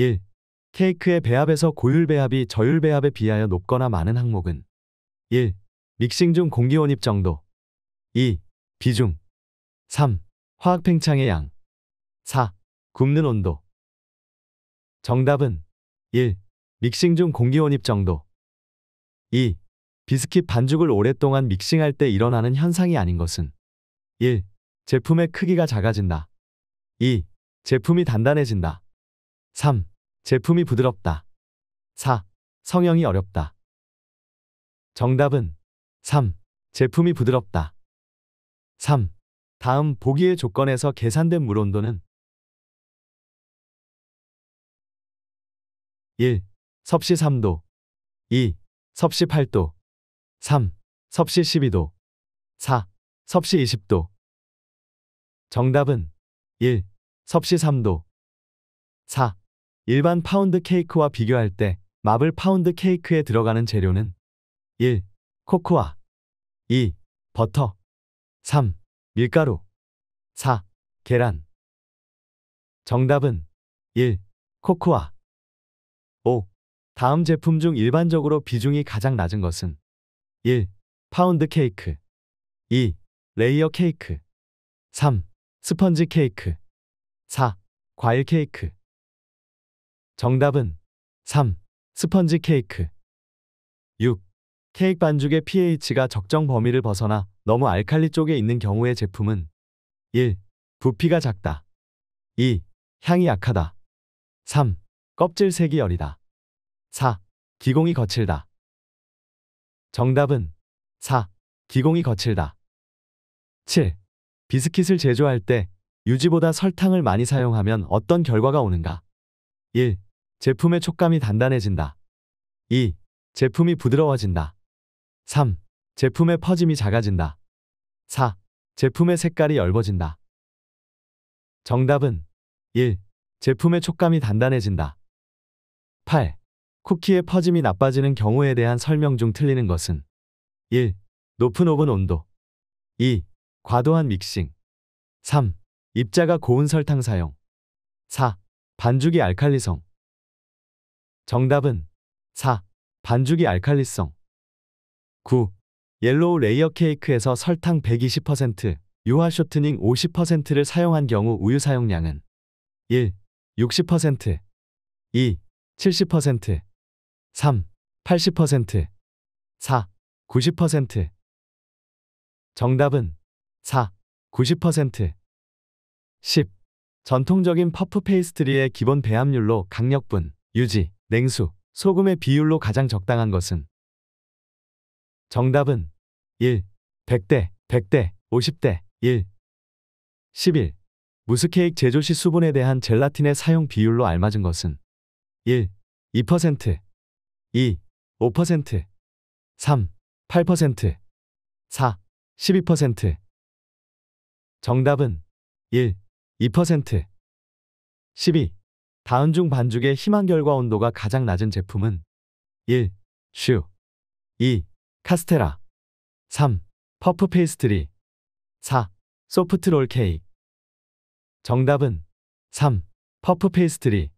1. 케이크의 배합에서 고율 배합이 저율 배합에 비하여 높거나 많은 항목은 1. 믹싱 중 공기 원입 정도 2. 비중 3. 화학 팽창의 양 4. 굽는 온도 정답은 1. 믹싱 중 공기 원입 정도 2. 비스킷 반죽을 오랫동안 믹싱할 때 일어나는 현상이 아닌 것은 1. 제품의 크기가 작아진다. 2. 제품이 단단해진다. 3. 제품이 부드럽다. 4. 성형이 어렵다. 정답은 3. 제품이 부드럽다. 3. 다음 보기의 조건에서 계산된 물온도는 1. 섭씨 3도 2. 섭씨 8도 3. 섭씨 12도 4. 섭씨 20도 정답은 1. 섭씨 3도 4. 일반 파운드 케이크와 비교할 때 마블 파운드 케이크에 들어가는 재료는 1. 코코아 2. 버터 3. 밀가루 4. 계란 정답은 1. 코코아 5. 다음 제품 중 일반적으로 비중이 가장 낮은 것은 1. 파운드 케이크 2. 레이어 케이크 3. 스펀지 케이크 4. 과일 케이크 정답은 3. 스펀지 케이크 6. 케이크 반죽의 pH가 적정 범위를 벗어나 너무 알칼리 쪽에 있는 경우의 제품은 1. 부피가 작다 2. 향이 약하다 3. 껍질 색이 여리다 4. 기공이 거칠다 정답은 4. 기공이 거칠다 7. 비스킷을 제조할 때 유지보다 설탕을 많이 사용하면 어떤 결과가 오는가 1. 제품의 촉감이 단단해진다. 2. 제품이 부드러워진다. 3. 제품의 퍼짐이 작아진다. 4. 제품의 색깔이 엷어진다. 정답은 1. 제품의 촉감이 단단해진다. 8. 쿠키의 퍼짐이 나빠지는 경우에 대한 설명 중 틀리는 것은 1. 높은 오븐 온도 2. 과도한 믹싱 3. 입자가 고운 설탕 사용 4. 반죽이 알칼리성 정답은 4. 반죽이 알칼리성 9. 옐로우 레이어 케이크에서 설탕 120%, 유화 쇼트닝 50%를 사용한 경우 우유 사용량은 1. 60% 2. 70% 3. 80% 4. 90% 정답은 4. 90% 10. 전통적인 퍼프 페이스트리의 기본 배합률로 강력분, 유지 냉수, 소금의 비율로 가장 적당한 것은 정답은 1. 100대, 100대, 50대, 1 11. 무스케익 제조 시 수분에 대한 젤라틴의 사용 비율로 알맞은 것은 1. 2% 2. 5% 3. 8% 4. 12% 정답은 1. 2% 12. 다음 중 반죽의 희망 결과 온도가 가장 낮은 제품은 1. 슈 2. 카스테라 3. 퍼프 페이스트리 4. 소프트 롤 케이크 정답은 3. 퍼프 페이스트리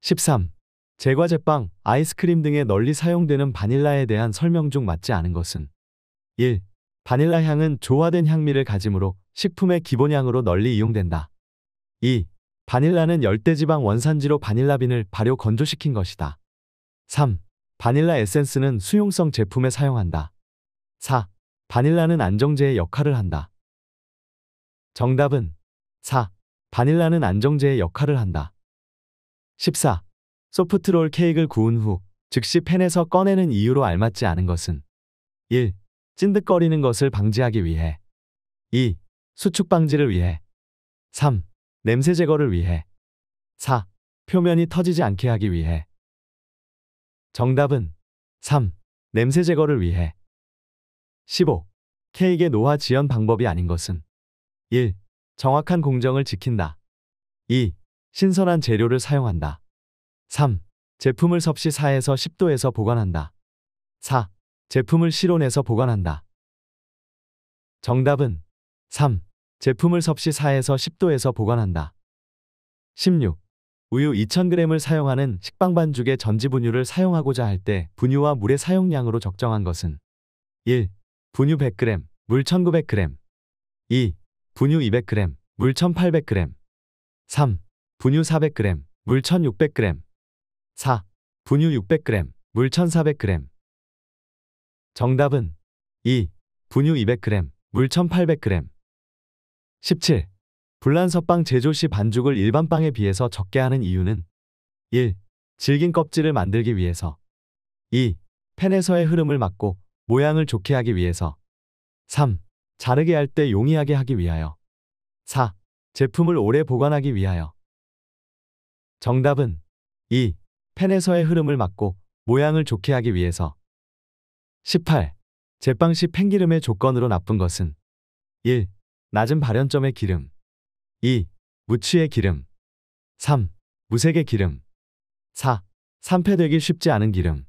13. 제과제빵, 아이스크림 등에 널리 사용되는 바닐라에 대한 설명 중 맞지 않은 것은 1. 바닐라 향은 조화된 향미를 가지므로 식품의 기본향으로 널리 이용된다. 2. 바닐라는 열대지방 원산지로 바닐라빈을 발효 건조시킨 것이다. 3. 바닐라 에센스는 수용성 제품에 사용한다. 4. 바닐라는 안정제의 역할을 한다. 정답은 4. 바닐라는 안정제의 역할을 한다. 14. 소프트롤 케이크를 구운 후 즉시 팬에서 꺼내는 이유로 알맞지 않은 것은 1. 찐득거리는 것을 방지하기 위해 2. 수축 방지를 위해 3. 냄새 제거를 위해 4. 표면이 터지지 않게 하기 위해 정답은 3. 냄새 제거를 위해 15. 케이크의 노화 지연 방법이 아닌 것은 1. 정확한 공정을 지킨다 2. 신선한 재료를 사용한다 3. 제품을 섭씨 4에서 10도에서 보관한다 4. 제품을 실온에서 보관한다 정답은 3. 제품을 섭씨 4에서 10도에서 보관한다. 16. 우유 2000g을 사용하는 식빵 반죽의 전지 분유를 사용하고자 할 때 분유와 물의 사용량으로 적정한 것은 1. 분유 100g, 물 1900g 2. 분유 200g, 물 1800g 3. 분유 400g, 물 1600g 4. 분유 600g, 물 1400g 정답은 2. 분유 200g, 물 1800g 17. 불란서빵 제조 시 반죽을 일반 빵에 비해서 적게 하는 이유는 1. 질긴 껍질을 만들기 위해서 2. 팬에서의 흐름을 막고 모양을 좋게 하기 위해서 3. 자르게 할 때 용이하게 하기 위하여 4. 제품을 오래 보관하기 위하여 정답은 2. 팬에서의 흐름을 막고 모양을 좋게 하기 위해서 18. 제빵 시 팬기름의 조건으로 나쁜 것은 1. 낮은 발연점의 기름 2. 무취의 기름 3. 무색의 기름 4. 산패되기 쉽지 않은 기름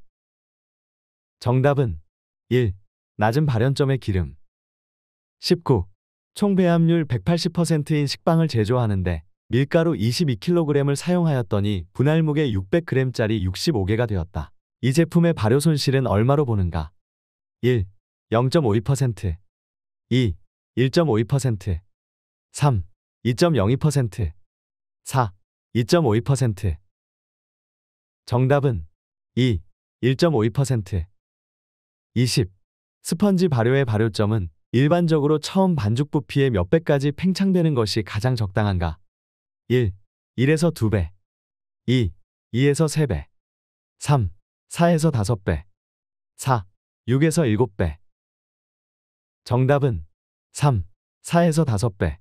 정답은 1. 낮은 발연점의 기름 19. 총 배합률 180%인 식빵을 제조하는데 밀가루 22kg을 사용하였더니 분할무게 600g짜리 65개가 되었다. 이 제품의 발효 손실은 얼마로 보는가? 1. 0.52% 2. 1.52% 3. 2.02% 4. 2.52% 정답은 2. 1.52% 20. 스펀지 발효의 발효점은 일반적으로 처음 반죽 부피의 몇 배까지 팽창되는 것이 가장 적당한가? 1. 1에서 2배 2. 2에서 3배 3. 4에서 5배 4. 6에서 7배 정답은 3. 4에서 5배